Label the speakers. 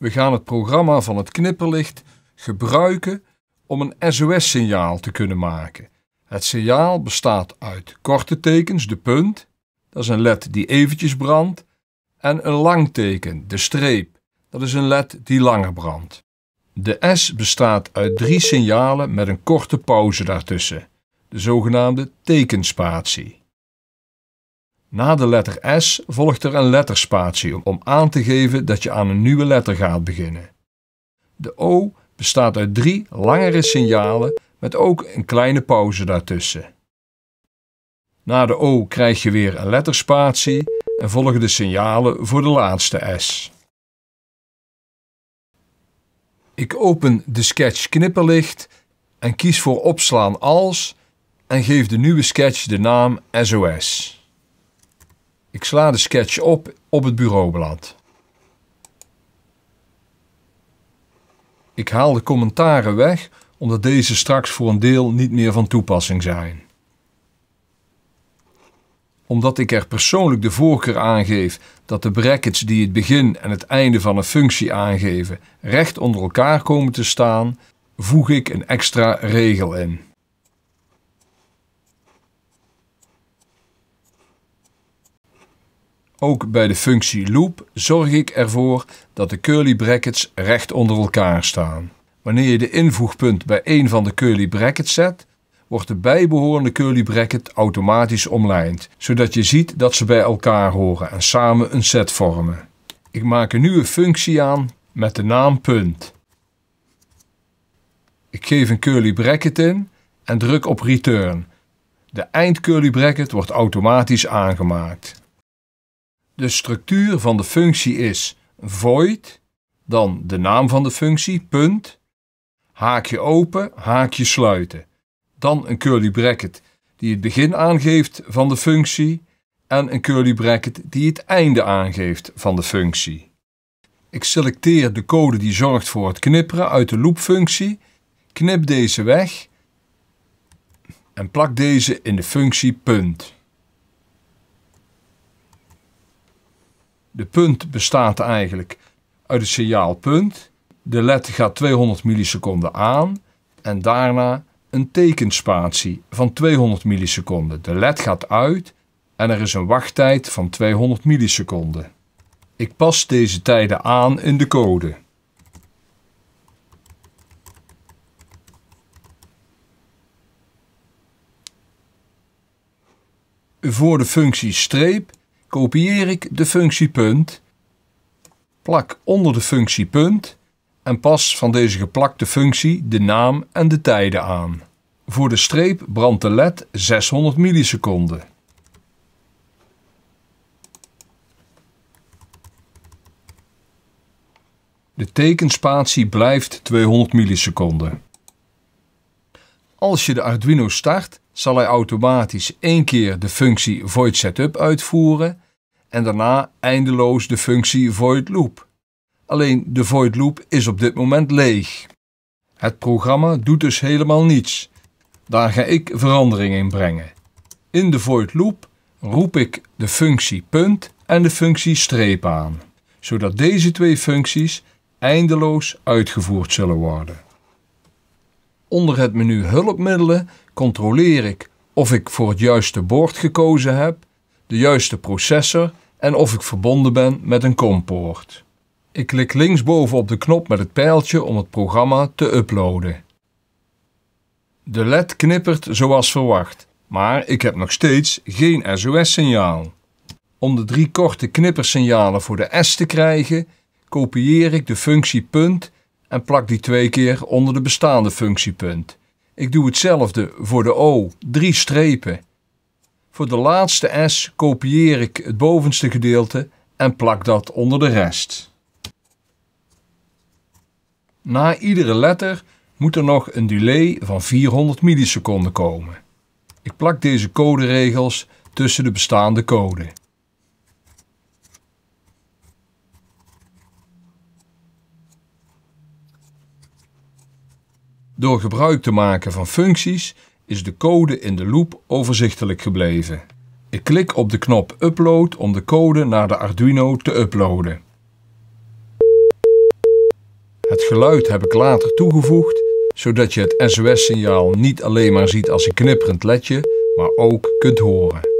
Speaker 1: We gaan het programma van het knipperlicht gebruiken om een SOS-signaal te kunnen maken. Het signaal bestaat uit korte tekens, de punt, dat is een led die eventjes brandt, en een lang teken, de streep, dat is een led die langer brandt. De S bestaat uit drie signalen met een korte pauze daartussen, de zogenaamde tekenspatie. Na de letter S volgt er een letterspatie om aan te geven dat je aan een nieuwe letter gaat beginnen. De O bestaat uit drie langere signalen met ook een kleine pauze daartussen. Na de O krijg je weer een letterspatie en volgen de signalen voor de laatste S. Ik open de sketch knipperlicht en kies voor opslaan als en geef de nieuwe sketch de naam SOS. Ik sla de sketch op op het bureaublad. Ik haal de commentaren weg omdat deze straks voor een deel niet meer van toepassing zijn. Omdat ik er persoonlijk de voorkeur aangeef dat de brackets die het begin en het einde van een functie aangeven recht onder elkaar komen te staan, voeg ik een extra regel in. Ook bij de functie loop zorg ik ervoor dat de curly brackets recht onder elkaar staan. Wanneer je de invoegpunt bij een van de curly brackets zet, wordt de bijbehorende curly bracket automatisch omlijnd, zodat je ziet dat ze bij elkaar horen en samen een set vormen. Ik maak een nieuwe functie aan met de naam punt. Ik geef een curly bracket in en druk op return. De eindcurly bracket wordt automatisch aangemaakt de structuur van de functie is void, dan de naam van de functie, punt, haakje open, haakje sluiten. Dan een curly bracket die het begin aangeeft van de functie en een curly bracket die het einde aangeeft van de functie. Ik selecteer de code die zorgt voor het knipperen uit de loopfunctie, knip deze weg en plak deze in de functie punt. De punt bestaat eigenlijk uit het signaalpunt. De led gaat 200 milliseconden aan en daarna een tekenspatie van 200 milliseconden. De led gaat uit en er is een wachttijd van 200 milliseconden. Ik pas deze tijden aan in de code. Voor de functie streep kopieer ik de functie punt, plak onder de functie punt en pas van deze geplakte functie de naam en de tijden aan. Voor de streep brandt de led 600 milliseconden. De tekenspatie blijft 200 milliseconden. Als je de Arduino start, zal hij automatisch één keer de functie void setup uitvoeren en daarna eindeloos de functie void loop. Alleen de void loop is op dit moment leeg. Het programma doet dus helemaal niets. Daar ga ik verandering in brengen. In de void loop roep ik de functie punt en de functie streep aan, zodat deze twee functies eindeloos uitgevoerd zullen worden. Onder het menu hulpmiddelen controleer ik of ik voor het juiste boord gekozen heb, de juiste processor en of ik verbonden ben met een compoort. Ik klik linksboven op de knop met het pijltje om het programma te uploaden. De LED knippert zoals verwacht, maar ik heb nog steeds geen SOS-signaal. Om de drie korte knippersignalen voor de S te krijgen, kopieer ik de functie punt en plak die twee keer onder de bestaande functiepunt. Ik doe hetzelfde voor de O, drie strepen. Voor de laatste S kopieer ik het bovenste gedeelte en plak dat onder de rest. Na iedere letter moet er nog een delay van 400 milliseconden komen. Ik plak deze coderegels tussen de bestaande code. Door gebruik te maken van functies is de code in de loop overzichtelijk gebleven. Ik klik op de knop Upload om de code naar de Arduino te uploaden. Het geluid heb ik later toegevoegd, zodat je het SOS-signaal niet alleen maar ziet als een knipperend ledje, maar ook kunt horen.